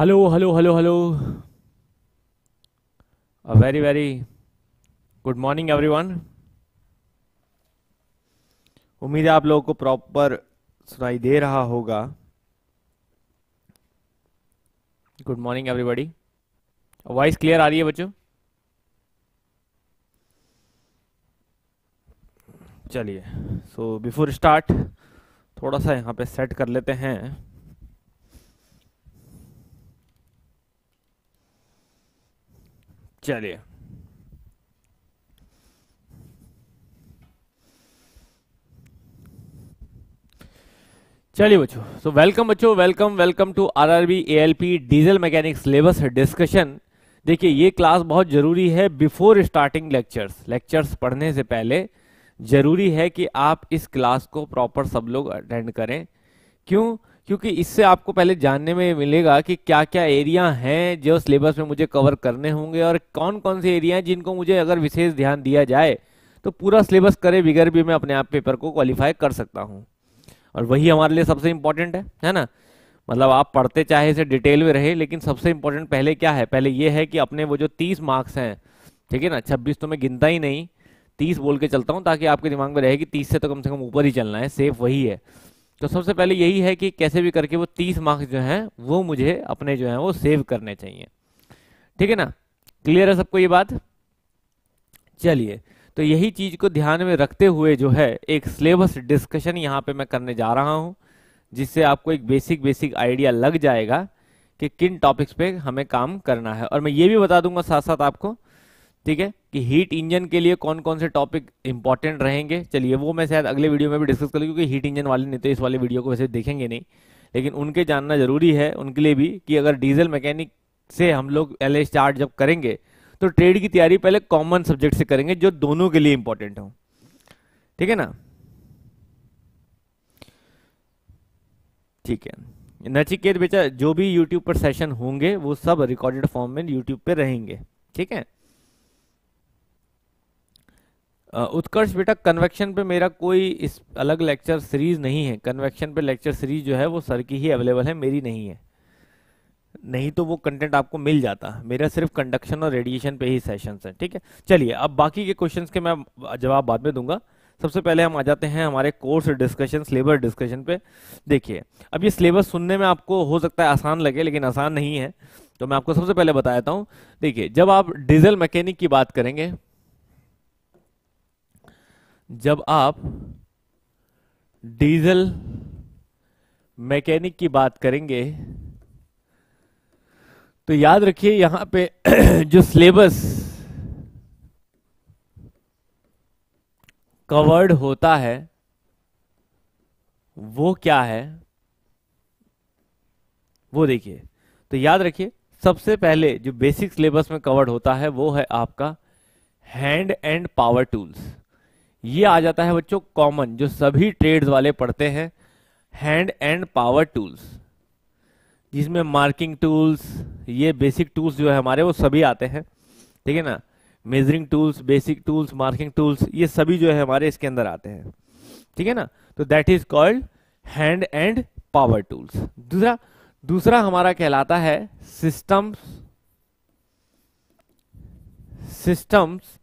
hello hello hello hello uh very very good morning everyone उम्मीद है आप लोगों को प्रॉपर सुनाई दे रहा होगा good morning everybody voice clear आ रही है बच्चों चलिए सो बिफोर स्टार्ट थोड़ा सा यहाँ पे सेट कर लेते हैं चलिए चलिए बच्चों सो वेलकम बच्चों welcome welcome to RRB ALP diesel mechanic syllabus discussion देखिए ये क्लास बहुत जरूरी है बिफोर स्टार्टिंग लेक्चर्स लेक्चर्स पढ़ने से पहले जरूरी है कि आप इस क्लास को प्रॉपर सब लोग अटेंड करें क्यों क्योंकि इससे आपको पहले जानने में मिलेगा कि क्या क्या एरिया हैं जो सिलेबस में मुझे कवर करने होंगे और कौन कौन से एरिया हैं जिनको मुझे अगर विशेष ध्यान दिया जाए तो पूरा सिलेबस करे बिगर भी मैं अपने आप पेपर को क्वालिफाई कर सकता हूँ और वही हमारे लिए सबसे इम्पोर्टेंट है है ना मतलब आप पढ़ते चाहे इसे डिटेल में रहे लेकिन सबसे इम्पोर्टेंट पहले क्या है पहले ये है कि अपने वो जो तीस मार्क्स हैं ठीक है ना छब्बीस तो मैं गिनता ही नहीं तीस बोल के चलता हूँ ताकि आपके दिमाग में रहे कि तीस से तो कम से कम ऊपर ही चलना है सेफ वही है तो सबसे पहले यही है कि कैसे भी करके वो तीस मार्क्स जो हैं वो मुझे अपने जो हैं वो सेव करने चाहिए ठीक है ना क्लियर है सबको ये बात चलिए तो यही चीज को ध्यान में रखते हुए जो है एक सिलेबस डिस्कशन यहाँ पे मैं करने जा रहा हूँ जिससे आपको एक बेसिक बेसिक आइडिया लग जाएगा कि किन टॉपिक्स पे हमें काम करना है और मैं ये भी बता दूंगा साथ साथ आपको ठीक है कि हीट इंजन के लिए कौन कौन से टॉपिक इंपॉर्टेंट रहेंगे चलिए वो मैं शायद अगले वीडियो में भी डिस्कस करूँ क्योंकि हीट इंजन वाले नहीं तो इस वाले वीडियो को वैसे देखेंगे नहीं लेकिन उनके जानना जरूरी है उनके लिए भी कि अगर डीजल मैकेनिक से हम लोग एल स्टार्ट जब करेंगे तो ट्रेड की तैयारी पहले कॉमन सब्जेक्ट से करेंगे जो दोनों के लिए इंपॉर्टेंट हो ठीक है ना ठीक है नचिकेत बेचा जो भी यूट्यूब पर सेशन होंगे वो सब रिकॉर्डेड फॉर्म में यूट्यूब पे रहेंगे ठीक है उत्कर्ष बेटा कन्वेक्शन पे मेरा कोई इस अलग लेक्चर सीरीज नहीं है कन्वेक्शन पे लेक्चर सीरीज जो है वो सर की ही अवेलेबल है मेरी नहीं है नहीं तो वो कंटेंट आपको मिल जाता मेरा सिर्फ कंडक्शन और रेडिएशन पे ही सेशंस हैं ठीक है चलिए अब बाकी के क्वेश्चंस के मैं जवाब बाद में दूंगा सबसे पहले हम आ जाते हैं हमारे कोर्स डिस्कशन सिलेबस डिस्कशन पे देखिए अब ये सिलेबस सुनने में आपको हो सकता है आसान लगे लेकिन आसान नहीं है तो मैं आपको सबसे पहले बता देता हूँ देखिए जब आप डीजल मैकेनिक की बात करेंगे जब आप डीजल मैकेनिक की बात करेंगे तो याद रखिए यहां पे जो सिलेबस कवर्ड होता है वो क्या है वो देखिए तो याद रखिए सबसे पहले जो बेसिक सिलेबस में कवर्ड होता है वो है आपका हैंड एंड पावर टूल्स ये आ जाता है बच्चों कॉमन जो सभी ट्रेड्स वाले पढ़ते हैं हैंड एंड पावर टूल्स जिसमें मार्किंग टूल्स ये बेसिक टूल्स जो है हमारे वो सभी आते हैं ठीक है ना measuring tools basic tools marking tools ये सभी जो है हमारे इसके अंदर आते हैं ठीक है ना तो that is called hand and power tools दूसरा दूसरा हमारा कहलाता है systems systems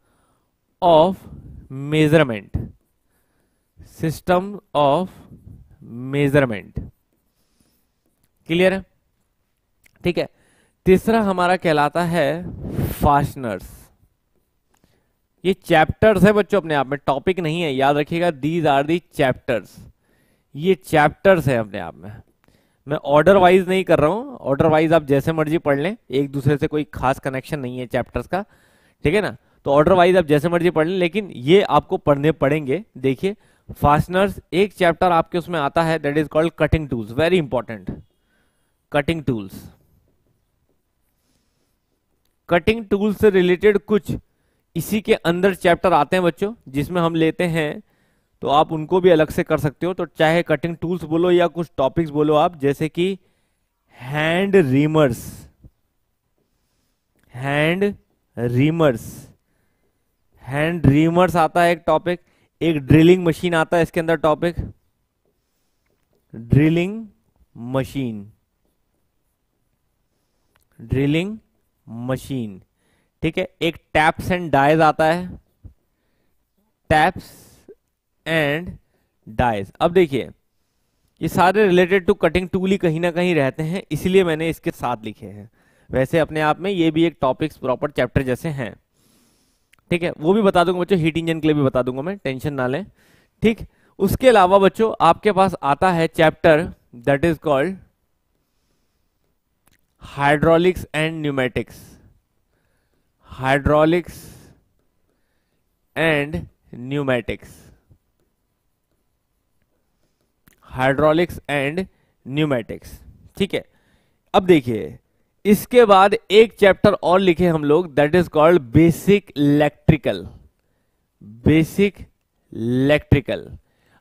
of measurement system of measurement clear है ठीक है तीसरा हमारा कहलाता है फास्टनर्स ये चैप्टर्स है बच्चों अपने आप में टॉपिक नहीं है याद रखिएगा दीज आर दी चैप्टर्स ये चैप्टर्स है अपने आप में मैं ऑर्डर वाइज नहीं कर रहा हूं ऑर्डर वाइज आप जैसे मर्जी पढ़ लें एक दूसरे से कोई खास कनेक्शन नहीं है चैप्टर्स का ठीक है ना तो ऑर्डर वाइज आप जैसे मर्जी पढ़ लें लेकिन ये आपको पढ़ने पड़ेंगे देखिए फास्टनर्स एक चैप्टर आपके उसमें आता है that is called cutting tools very important cutting tools cutting tools से रिलेटेड कुछ इसी के अंदर चैप्टर आते हैं बच्चों जिसमें हम लेते हैं तो आप उनको भी अलग से कर सकते हो तो चाहे कटिंग टूल्स बोलो या कुछ टॉपिक्स बोलो आप जैसे कि hand reamers hand reamers hand reamers आता है एक टॉपिक एक ड्रिलिंग मशीन आता है इसके अंदर topic drilling machine drilling machine ठीक है एक टैप्स एंड डाइज आता है टैप्स एंड डाइज अब देखिए ये सारे रिलेटेड टू कटिंग टूल ही कहीं ना कहीं रहते हैं इसलिए मैंने इसके साथ लिखे हैं वैसे अपने आप में ये भी एक टॉपिक्स प्रॉपर चैप्टर जैसे हैं ठीक है वो भी बता दूंगा बच्चों हीट इंजन के लिए भी बता दूंगा मैं टेंशन ना लें ठीक उसके अलावा बच्चों आपके पास आता है chapter that is called hydraulics and pneumatics hydraulics and pneumatics hydraulics and pneumatics ठीक है अब देखिए इसके बाद एक चैप्टर और लिखे हम लोग that is called basic electrical basic electrical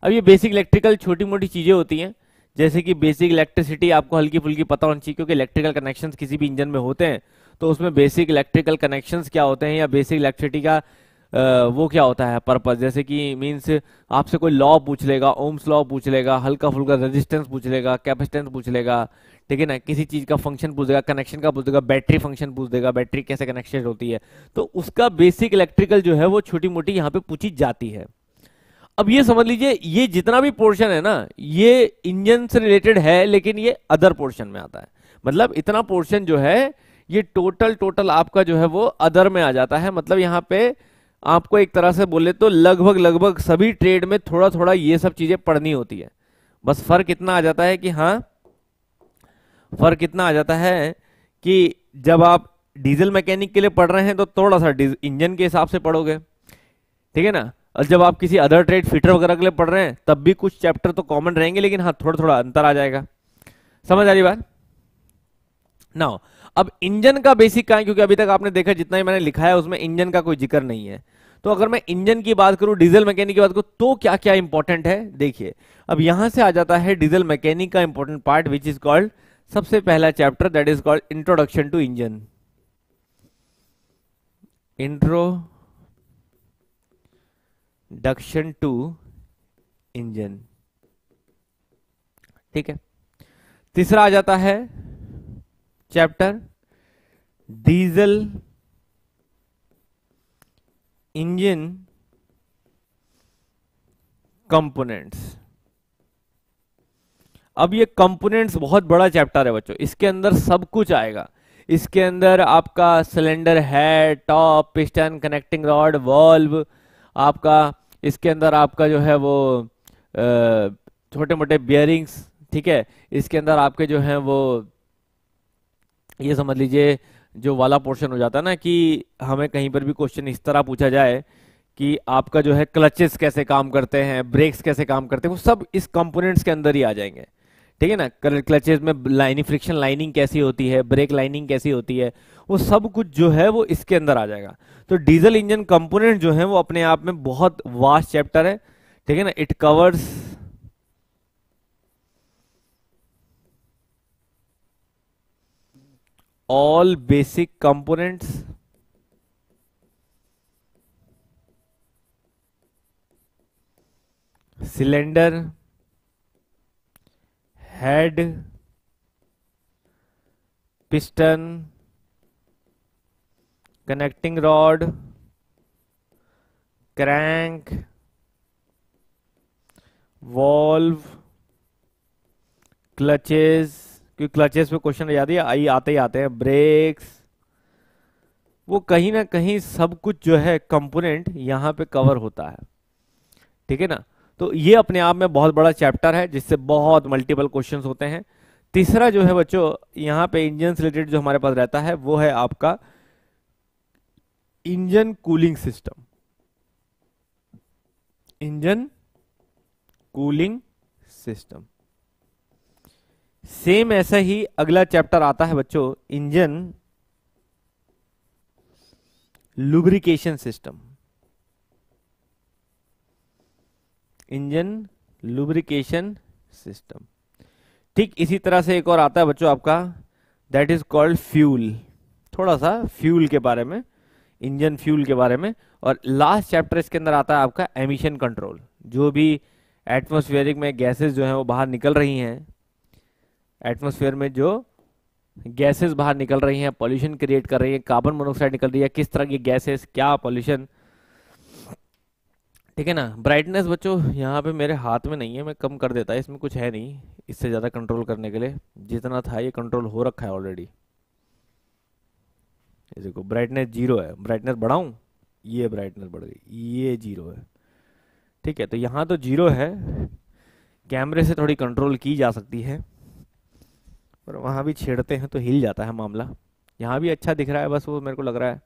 अब ये बेसिक इलेक्ट्रिकल छोटी मोटी चीजें होती हैं जैसे कि बेसिक इलेक्ट्रिसिटी आपको हल्की फुल्की पता होनी चाहिए क्योंकि इलेक्ट्रिकल कनेक्शंस किसी भी इंजन में होते हैं तो उसमें बेसिक इलेक्ट्रिकल कनेक्शंस क्या होते हैं या बेसिक इलेक्ट्रिसिटी का वो क्या होता है पर्पज़ जैसे कि मीन्स आपसे कोई लॉ पूछ लेगा ओम्स लॉ पूछ लेगा हल्का फुल्का रेजिस्टेंस पूछ लेगा कैपेसिटेंस पूछ लेगा ठीक है ना किसी चीज़ का फंक्शन पूछ देगा कनेक्शन का पूछ देगा बैटरी फंक्शन पूछ देगा बैटरी कैसे कनेक्शन होती है तो उसका बेसिक इलेक्ट्रिकल जो है वो छोटी मोटी यहाँ पे पूछी जाती है अब ये समझ लीजिए ये जितना भी पोर्शन है ना ये इंजन से रिलेटेड है लेकिन ये अदर पोर्शन में आता है मतलब इतना पोर्शन जो है ये टोटल टोटल आपका जो है वो अदर में आ जाता है मतलब यहाँ पे आपको एक तरह से बोले तो लगभग लगभग सभी ट्रेड में थोड़ा थोड़ा ये सब चीजें पढ़नी होती है बस फर्क इतना आ जाता है कि हाँ फर्क इतना आ जाता है कि जब आप डीजल मैकेनिक के लिए पढ़ रहे हैं तो थोड़ा सा इंजन के हिसाब से पढ़ोगे ठीक है ना और जब आप किसी अदर ट्रेड फिटर वगैरह के लिए पढ़ रहे हैं तब भी कुछ चैप्टर तो कॉमन रहेंगे लेकिन हाँ थोड़ा थोड़ा अंतर आ जाएगा समझ आ रही बात ना अब इंजन का बेसिक कहा क्योंकि अभी तक आपने देखा जितना ही मैंने लिखा है उसमें इंजन का कोई जिक्र नहीं है तो अगर मैं इंजन की बात करूं डीजल मैकेनिक की बात करूं तो क्या क्या इंपॉर्टेंट है देखिए अब यहां से आ जाता है डीजल मैकेनिक का important part which is called सबसे पहला chapter that is called introduction to engine introduction to engine ठीक है तीसरा आ जाता है चैप्टर डीजल इंजन कंपोनेंट्स अब ये कंपोनेंट्स बहुत बड़ा चैप्टर है बच्चों इसके अंदर सब कुछ आएगा इसके अंदर आपका सिलेंडर है top piston connecting rod valve आपका इसके अंदर आपका जो है वो छोटे मोटे बियरिंग्स ठीक है इसके अंदर आपके जो है वो ये समझ लीजिए जो वाला पोर्शन हो जाता है ना कि हमें कहीं पर भी क्वेश्चन इस तरह पूछा जाए कि आपका जो है क्लचेस कैसे काम करते हैं ब्रेक्स कैसे काम करते हैं वो सब इस कंपोनेंट्स के अंदर ही आ जाएंगे ठीक है ना क्लचेस में लाइनिंग फ्रिक्शन लाइनिंग कैसी होती है ब्रेक लाइनिंग कैसी होती है वो सब कुछ जो है वो इसके अंदर आ जाएगा तो डीजल इंजन कंपोनेंट जो है वो अपने आप में बहुत वास्ट चैप्टर है ठीक है ना it covers all basic components cylinder head piston connecting rod crank valve clutches क्योंकि क्लचेस पे क्वेश्चन याद है आई आते ही आते हैं ब्रेक्स वो कहीं ना कहीं सब कुछ जो है कंपोनेंट यहां पे कवर होता है ठीक है ना तो ये अपने आप में बहुत बड़ा चैप्टर है जिससे बहुत मल्टीपल क्वेश्चन होते हैं तीसरा जो है बच्चों यहां पे इंजन रिलेटेड जो हमारे पास रहता है वो है आपका engine cooling system engine cooling system same ऐसा ही अगला चैप्टर आता है बच्चों engine lubrication system engine lubrication system ठीक इसी तरह से एक और आता है बच्चों आपका दैट इज कॉल्ड फ्यूल थोड़ा सा फ्यूल के बारे में इंजन फ्यूल के बारे में और लास्ट चैप्टर इसके अंदर आता है आपका एमिशन कंट्रोल जो भी एटमोस्फेरिक में गैसेस जो है वो बाहर निकल रही हैं एटमोसफेयर में जो गैसेस बाहर निकल रही हैं पॉल्यूशन क्रिएट कर रही है कार्बन मोनोक्साइड निकल रही है किस तरह की गैसेस क्या पॉल्यूशन ठीक है ना ब्राइटनेस बच्चों यहाँ पे मेरे हाथ में नहीं है मैं कम कर देता है इसमें कुछ है नहीं इससे ज़्यादा कंट्रोल करने के लिए जितना था ये कंट्रोल हो रखा है ऑलरेडी देखो ब्राइटनेस जीरो है ब्राइटनेस बढ़ाऊँ ये ब्राइटनेस बढ़ गई ये जीरो है ठीक है तो यहाँ तो जीरो है कैमरे से थोड़ी कंट्रोल की जा सकती है और वहाँ भी छेड़ते हैं तो हिल जाता है मामला यहाँ भी अच्छा दिख रहा है बस वो मेरे को लग रहा है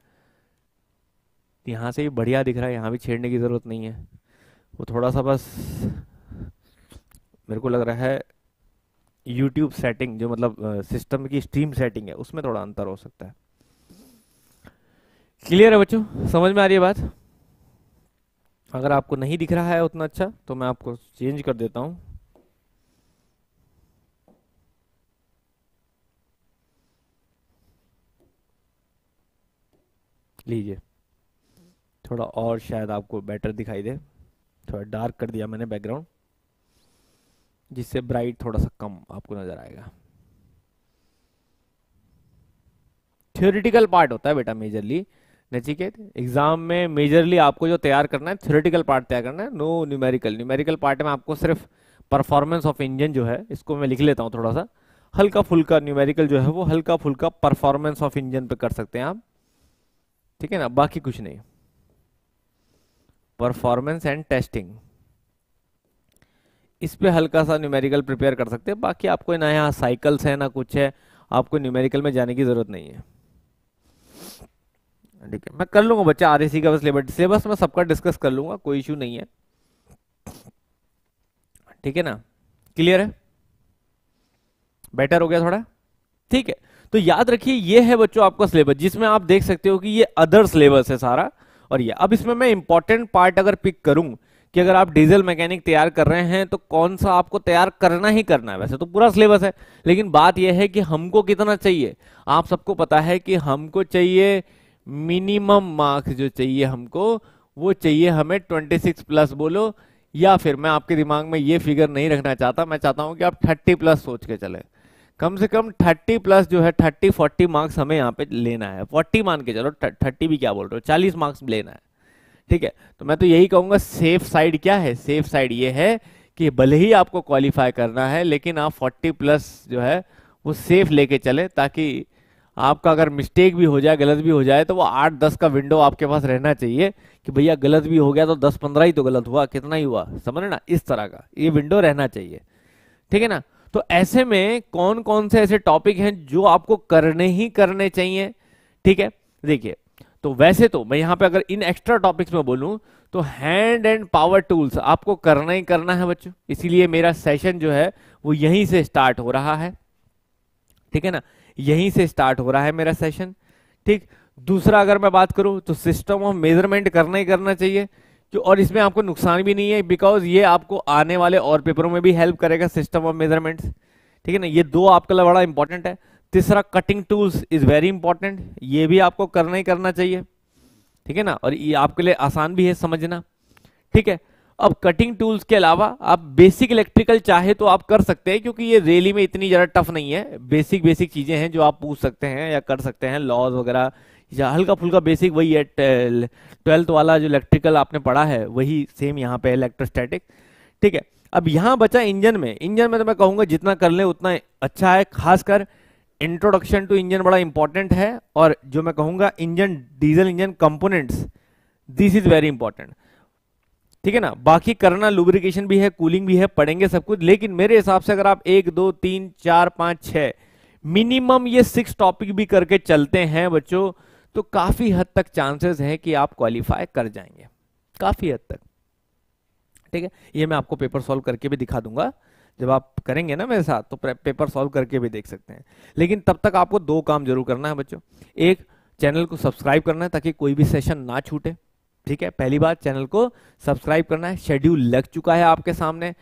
यहाँ से भी बढ़िया दिख रहा है यहाँ भी छेड़ने की ज़रूरत नहीं है वो थोड़ा सा बस मेरे को लग रहा है यूट्यूब सेटिंग जो मतलब सिस्टम की स्ट्रीम सेटिंग है उसमें थोड़ा अंतर हो सकता है क्लियर है बच्चों समझ में आ रही है बात अगर आपको नहीं दिख रहा है उतना अच्छा तो मैं आपको चेंज कर देता हूँ लीजिए थोड़ा और शायद आपको बेटर दिखाई दे थोड़ा डार्क कर दिया मैंने बैकग्राउंड जिससे ब्राइट थोड़ा सा कम आपको नज़र आएगा थ्योरेटिकल पार्ट होता है बेटा मेजरली नचिकेत एग्जाम में मेजरली आपको जो तैयार करना है थ्योरिटिकल पार्ट तैयार करना है नो न्यूमेरिकल न्यूमेरिकल पार्ट में आपको सिर्फ परफॉर्मेंस ऑफ इंजन जो है इसको मैं लिख लेता हूँ थोड़ा सा हल्का फुल्का न्यूमेरिकल जो है वो हल्का फुल्का परफॉर्मेंस ऑफ इंजन पे कर सकते हैं आप ठीक है ना बाकी कुछ नहीं परफॉर्मेंस एंड टेस्टिंग इस पे हल्का सा न्यूमेरिकल प्रिपेयर कर सकते हैं बाकी आपको ना यहाँ साइकिल्स है ना कुछ है आपको न्यूमेरिकल में जाने की ज़रूरत नहीं है ठीक है मैं कर लूंगा बच्चा आर का सिलेबस सिलेबस में सबका डिस्कस कर लूंगा कोई इशू नहीं है ठीक है ना क्लियर है बेटर हो गया थोड़ा ठीक है तो याद रखिए ये है बच्चों आपका सिलेबस जिसमें आप देख सकते हो कि ये अदर सिलेबस है सारा और ये अब इसमें मैं इंपॉर्टेंट पार्ट अगर पिक करूं कि अगर आप डीजल मैकेनिक तैयार कर रहे हैं तो कौन सा आपको तैयार करना ही करना है वैसे तो पूरा सिलेबस है लेकिन बात यह है कि हमको कितना चाहिए आप सबको पता है कि हमको चाहिए मिनिमम मार्क्स जो चाहिए हमको वो चाहिए हमें 26 प्लस बोलो या फिर मैं आपके दिमाग में ये फिगर नहीं रखना चाहता मैं चाहता हूं कि आप 30 प्लस सोच के चले कम से कम 30 प्लस जो है 30 40 मार्क्स हमें यहाँ पे लेना है 40 मान के चलो 30 भी क्या बोल रहे हो 40 मार्क्स लेना है ठीक है तो मैं तो यही कहूंगा सेफ साइड क्या है सेफ साइड ये है कि भले ही आपको क्वालिफाई करना है लेकिन आप 40 प्लस जो है वो सेफ लेके चले ताकि आपका अगर मिस्टेक भी हो जाए गलत भी हो जाए तो वो आठ दस का विंडो आपके पास रहना चाहिए कि भैया गलत भी हो गया तो दस पंद्रह ही तो गलत हुआ कितना ही हुआ समझ ना इस तरह का ये विंडो रहना चाहिए ठीक है ना तो ऐसे में कौन कौन से ऐसे टॉपिक हैं जो आपको करने ही करने चाहिए ठीक है देखिए तो वैसे तो मैं यहां पे अगर इन एक्स्ट्रा टॉपिक्स में बोलूं तो हैंड एंड पावर टूल्स आपको करना ही करना है बच्चों इसीलिए मेरा सेशन जो है वो यहीं से स्टार्ट हो रहा है ठीक है ना यहीं से स्टार्ट हो रहा है मेरा सेशन ठीक दूसरा अगर मैं बात करूं तो सिस्टम ऑफ मेजरमेंट करना ही करना चाहिए और इसमें आपको नुकसान भी नहीं है बिकॉज ये आपको आने वाले और पेपरों में भी हेल्प करेगा सिस्टम ऑफ मेजरमेंट्स ठीक है ना ये दो आपके लिए बड़ा इंपॉर्टेंट है तीसरा cutting tools is very important ये भी आपको करना ही करना चाहिए ठीक है ना और ये आपके लिए आसान भी है समझना ठीक है अब कटिंग टूल्स के अलावा आप बेसिक इलेक्ट्रिकल चाहे तो आप कर सकते हैं क्योंकि ये रेली में इतनी ज़्यादा टफ नहीं है बेसिक बेसिक चीज़ें हैं जो आप पूछ सकते हैं या कर सकते हैं लॉज वगैरह या हल्का फुल्का बेसिक वही है ट्वेल्थ वाला जो इलेक्ट्रिकल आपने पढ़ा है वही सेम यहाँ पे इलेक्ट्रोस्टैटिक ठीक है अब यहाँ बचा इंजन में इंजन में तो मैं कहूँगा जितना कर ले उतना अच्छा है खासकर इंट्रोडक्शन टू इंजन बड़ा इंपॉर्टेंट है और जो मैं कहूँगा engine diesel engine components this is very important ठीक है ना बाकी करना लुब्रिकेशन भी है कूलिंग भी है पढ़ेंगे सब कुछ लेकिन मेरे हिसाब से अगर आप एक दो तीन चार पाँच छः मिनिमम ये सिक्स टॉपिक भी करके चलते हैं बच्चों तो काफ़ी हद तक चांसेस हैं कि आप क्वालिफाई कर जाएंगे काफ़ी हद तक ठीक है ये मैं आपको पेपर सॉल्व करके भी दिखा दूंगा जब आप करेंगे ना मेरे साथ तो पेपर सॉल्व करके भी देख सकते हैं लेकिन तब तक आपको दो काम जरूर करना है बच्चों एक चैनल को सब्सक्राइब करना है ताकि कोई भी सेशन ना छूटे ठीक है पहली बात चैनल को सब्सक्राइब करना है शेड्यूल लग चुका है आपके सामने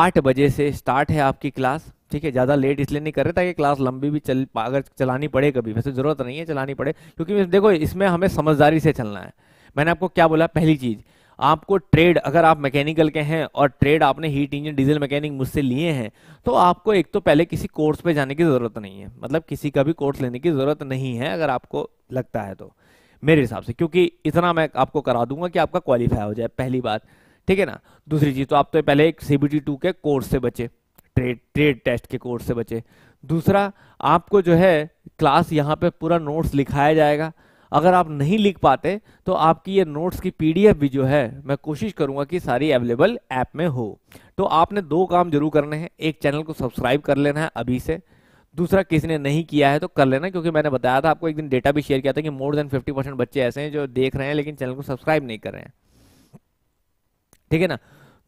आठ बजे से स्टार्ट है आपकी क्लास ठीक है ज़्यादा लेट इसलिए नहीं कर रहे ताकि क्लास लंबी भी चल अगर चलानी पड़े कभी वैसे ज़रूरत नहीं है चलानी पड़े क्योंकि देखो इसमें हमें समझदारी से चलना है मैंने आपको क्या बोला पहली चीज़ आपको ट्रेड अगर आप मैकेनिकल के हैं और ट्रेड आपने हीट इंजन डीजल मैकेनिक मुझसे लिए हैं तो आपको एक तो पहले किसी कोर्स पे जाने की ज़रूरत नहीं है मतलब किसी का भी कोर्स लेने की ज़रूरत नहीं है अगर आपको लगता है तो मेरे हिसाब से क्योंकि इतना मैं आपको करा दूंगा कि आपका क्वालिफाई हो जाए पहली बात ठीक है ना दूसरी चीज़ तो आप तो पहले एक सी बी के कोर्स से बचे ट्रेड ट्रेड टेस्ट के कोर्स से बचे दूसरा आपको जो है क्लास यहाँ पे पूरा नोट्स लिखाया जाएगा अगर आप नहीं लिख पाते तो आपकी ये नोट्स की पीडीएफ भी जो है मैं कोशिश करूंगा कि सारी अवेलेबल ऐप में हो तो आपने दो काम जरूर करने हैं एक चैनल को सब्सक्राइब कर लेना है अभी से दूसरा किसी ने नहीं किया है तो कर लेना क्योंकि मैंने बताया था आपको एक दिन डेटा भी शेयर किया था कि मोर देन 50 परसेंट बच्चे ऐसे हैं जो देख रहे हैं लेकिन चैनल को सब्सक्राइब नहीं कर रहे हैं ठीक है ना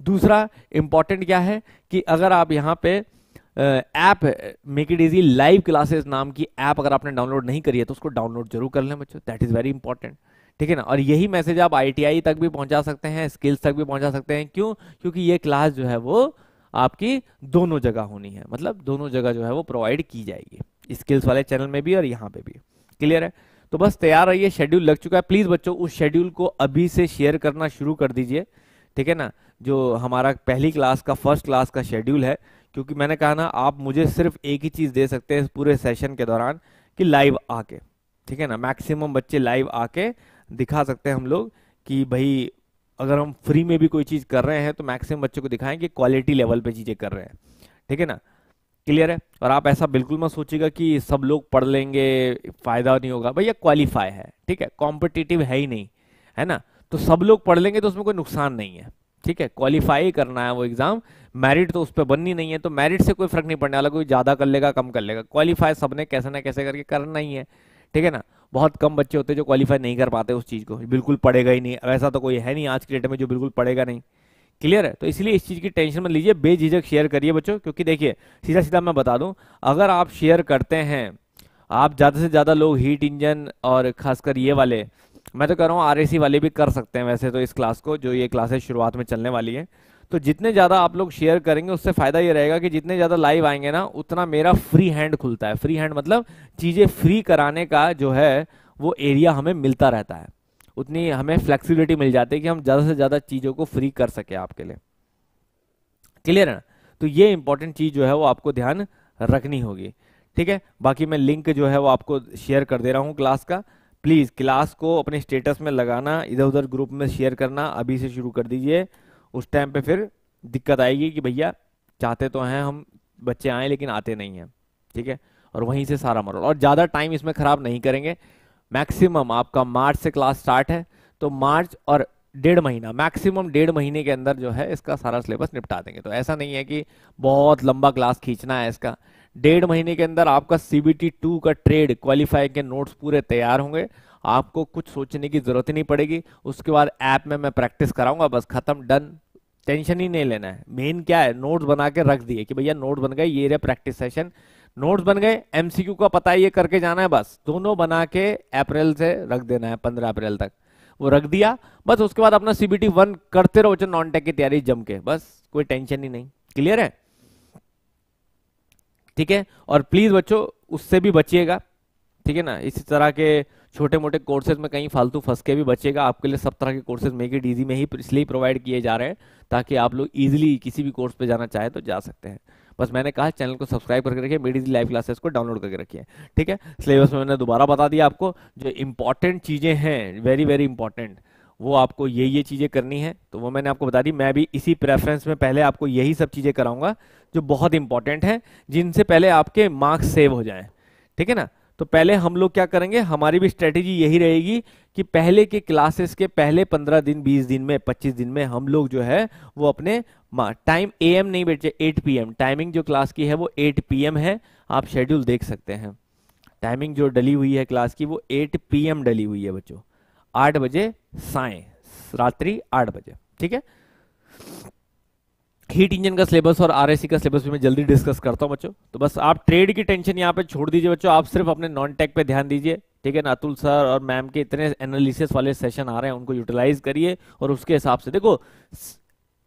दूसरा इंपॉर्टेंट क्या है कि अगर आप यहां पे app make it easy live classes नाम की ऐप अगर आपने डाउनलोड नहीं करी है तो उसको डाउनलोड जरूर कर लें बच्चों दैट इज़ वेरी इंपॉर्टेंट ठीक है ना और यही मैसेज आप आई तक भी पहुंचा सकते हैं स्किल्स तक भी पहुंचा सकते हैं क्यों क्योंकि ये क्लास जो है वो आपकी दोनों जगह होनी है मतलब दोनों जगह जो है वो प्रोवाइड की जाएगी स्किल्स वाले चैनल में भी और यहाँ पे भी क्लियर है तो बस तैयार रहिए शेड्यूल लग चुका है प्लीज़ बच्चों उस शेड्यूल को अभी से शेयर करना शुरू कर दीजिए ठीक है ना जो हमारा पहली क्लास का फर्स्ट क्लास का शेड्यूल है क्योंकि मैंने कहा ना आप मुझे सिर्फ एक ही चीज़ दे सकते हैं इस पूरे सेशन के दौरान कि लाइव आके ठीक है ना मैक्सिमम बच्चे लाइव आके दिखा सकते हैं हम लोग कि भाई अगर हम फ्री में भी कोई चीज़ कर रहे हैं तो मैक्सिमम बच्चों को दिखाएं कि क्वालिटी लेवल पे चीज़ें कर रहे हैं ठीक है ना क्लियर है और आप ऐसा बिल्कुल मत सोचिएगा कि सब लोग पढ़ लेंगे फ़ायदा नहीं होगा भैया क्वालिफाई है ठीक है कॉम्पिटिटिव है ही नहीं है ना तो सब लोग पढ़ लेंगे तो उसमें कोई नुकसान नहीं है ठीक है क्वालिफाई करना है वो एग्जाम मेरिट तो उस पर बननी नहीं है तो मेरिट से कोई फर्क नहीं पड़ने वाला कोई ज़्यादा कर लेगा कम कर लेगा क्वालिफाई सबने कैसे ना कैसे करके करना ही है ठीक है ना बहुत कम बच्चे होते हैं जो क्वालिफाई नहीं कर पाते उस चीज़ को बिल्कुल पड़ेगा ही नहीं वैसा तो कोई है नहीं आज के डेट में जो बिल्कुल पड़ेगा नहीं क्लियर है तो इसलिए इस चीज़ की टेंशन मत लीजिए बेझिझक शेयर करिए बच्चों क्योंकि देखिए सीधा सीधा मैं बता दूं अगर आप शेयर करते हैं आप ज़्यादा से ज़्यादा लोग हीट इंजन और खासकर ये वाले मैं तो कह रहा हूँ आर वाले भी कर सकते हैं वैसे तो इस क्लास को जो ये क्लासेस शुरुआत में चलने वाली है तो जितने ज़्यादा आप लोग शेयर करेंगे उससे फ़ायदा ये रहेगा कि जितने ज़्यादा लाइव आएंगे ना उतना मेरा फ्री हैंड खुलता है फ्री हैंड मतलब चीज़ें फ्री कराने का जो है वो एरिया हमें मिलता रहता है उतनी हमें फ्लेक्सीबिलिटी मिल जाती है कि हम ज़्यादा से ज़्यादा चीज़ों को फ्री कर सके आपके लिए क्लियर है ना तो ये इंपॉर्टेंट चीज़ जो है वो आपको ध्यान रखनी होगी ठीक है बाकी मैं लिंक जो है वो आपको शेयर कर दे रहा हूँ क्लास का प्लीज़ क्लास को अपने स्टेटस में लगाना इधर उधर ग्रुप में शेयर करना अभी से शुरू कर दीजिए उस टाइम पे फिर दिक्कत आएगी कि भैया चाहते तो हैं हम बच्चे आए लेकिन आते नहीं हैं ठीक है और वहीं से सारा मरोल और ज़्यादा टाइम इसमें ख़राब नहीं करेंगे मैक्सिमम आपका मार्च से क्लास स्टार्ट है तो मार्च और डेढ़ महीना मैक्सिमम डेढ़ महीने के अंदर जो है इसका सारा सिलेबस निपटा देंगे तो ऐसा नहीं है कि बहुत लंबा क्लास खींचना है इसका डेढ़ महीने के अंदर आपका सीबीटी टू का ट्रेड क्वालिफाई के नोट्स पूरे तैयार होंगे आपको कुछ सोचने की जरूरत ही नहीं पड़ेगी उसके बाद ऐप में मैं प्रैक्टिस कराऊंगा बस खत्म डन टेंशन ही नहीं लेना है मेन क्या है नोट्स बना के रख दिए कि भैया नोट बन गए ये रहे प्रैक्टिस सेशन नोट्स बन गए एमसीक्यू का पता ये करके जाना है बस दोनों बना के अप्रैल से रख देना है पंद्रह अप्रैल तक वो रख दिया बस उसके बाद अपना सीबीटी वन करते रहो नॉन टेक की तैयारी जम के बस कोई टेंशन ही नहीं क्लियर है ठीक है और प्लीज बच्चों उससे भी बचिएगा ठीक है ना इसी तरह के छोटे मोटे कोर्सेज में कहीं फालतू फंस के भी बचेगा आपके लिए सब तरह के कोर्सेज मेक इट ईजी में ही इसलिए प्रोवाइड किए जा रहे हैं ताकि आप लोग ईजिली किसी भी कोर्स पे जाना चाहे तो जा सकते हैं बस मैंने कहा चैनल को सब्सक्राइब करके रखिए मेड इजी लाइव क्लासेस को डाउनलोड करके रखिए ठीक है सिलेबस में मैंने दोबारा बता दिया आपको जो इंपॉर्टेंट चीज़ें हैं वेरी वेरी इंपॉर्टेंट वो आपको ये ये चीज़ें करनी है तो वो मैंने आपको बता दी मैं भी इसी प्रेफरेंस में पहले आपको यही सब चीज़ें कराऊंगा जो बहुत इंपॉर्टेंट हैं जिनसे पहले आपके मार्क्स सेव हो जाए ठीक है ना तो पहले हम लोग क्या करेंगे हमारी भी स्ट्रेटेजी यही रहेगी कि पहले के क्लासेस के पहले 15 दिन 20 दिन में 25 दिन में हम लोग जो है वो अपने टाइम एएम नहीं बैठे 8 पीएम टाइमिंग जो क्लास की है वो 8 पीएम है आप शेड्यूल देख सकते हैं टाइमिंग जो डली हुई है क्लास की वो 8 पीएम डली हुई है बच्चों आठ बजे साय रात्रि आठ बजे ठीक है हीट इंजन का सिलेबस और आरएसी का सिलेबस भी मैं जल्दी डिस्कस करता हूं बच्चों तो बस आप ट्रेड की टेंशन यहां पे छोड़ दीजिए बच्चों आप सिर्फ अपने नॉन टेक पे ध्यान दीजिए ठीक है ना अतुल सर और मैम के इतने एनालिसिस वाले सेशन आ रहे हैं उनको यूटिलाइज करिए और उसके हिसाब से देखो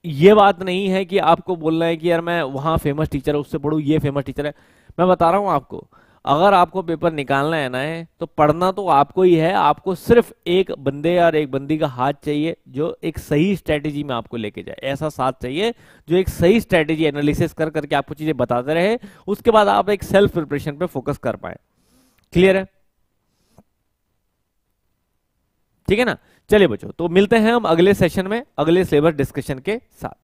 ये बात नहीं है कि आपको बोलना है कि यार मैं वहां फेमस टीचर है उससे पढ़ू ये फेमस टीचर है मैं बता रहा हूं आपको अगर आपको पेपर निकालना है ना है तो पढ़ना तो आपको ही है आपको सिर्फ एक बंदे और एक बंदी का हाथ चाहिए जो एक सही स्ट्रेटेजी में आपको लेके जाए ऐसा साथ चाहिए जो एक सही स्ट्रेटेजी एनालिसिस कर करके आपको चीजें बताते रहे उसके बाद आप एक सेल्फ प्रिपरेशन पे फोकस कर पाए क्लियर है ठीक है ना चलिए बच्चों तो मिलते हैं हम अगले सेशन में अगले सिलेबस डिस्कशन के साथ